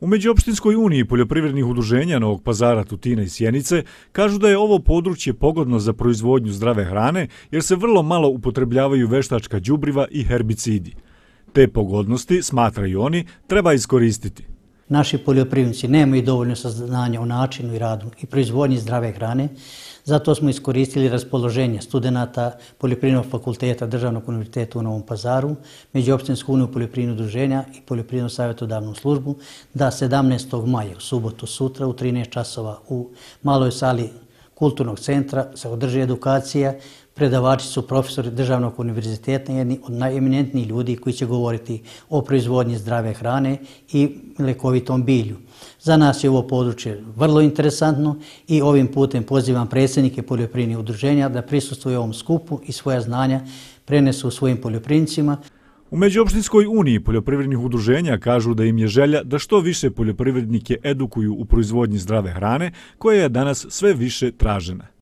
U Međuopštinskoj uniji poljoprivrednih udruženja Novog pazara, Tutina i Sjenice kažu da je ovo područje pogodno za proizvodnju zdrave hrane jer se vrlo malo upotrebljavaju veštačka džubriva i herbicidi. Te pogodnosti, smatraju oni, treba iskoristiti naši poljoprivnici nemaju dovoljno saznanja o načinu i radu i proizvodnji zdrave hrane, zato smo iskoristili raspoloženje studenta Poljoprivnog fakulteta Državnog univerziteta u Novom pazaru, Međuopštinsku uniju Poljoprivnog druženja i Poljoprivnog savjetodavnu službu da 17. maja, u subotu sutra u 13 časova u maloj sali kulturnog centra se održi edukacija, predavači su profesori državnog univerziteta, jedni od najeminentnijih ljudi koji će govoriti o proizvodnji zdrave hrane i lekovitom bilju. Za nas je ovo područje vrlo interesantno i ovim putem pozivam predsjednike poljoprivnih udruženja da prisustuju ovom skupu i svoja znanja prenesu svojim poljoprivnicima. U Međuopštinskoj uniji poljoprivrednih udruženja kažu da im je želja da što više poljoprivrednike edukuju u proizvodnji zdrave hrane, koja je danas sve više tražena.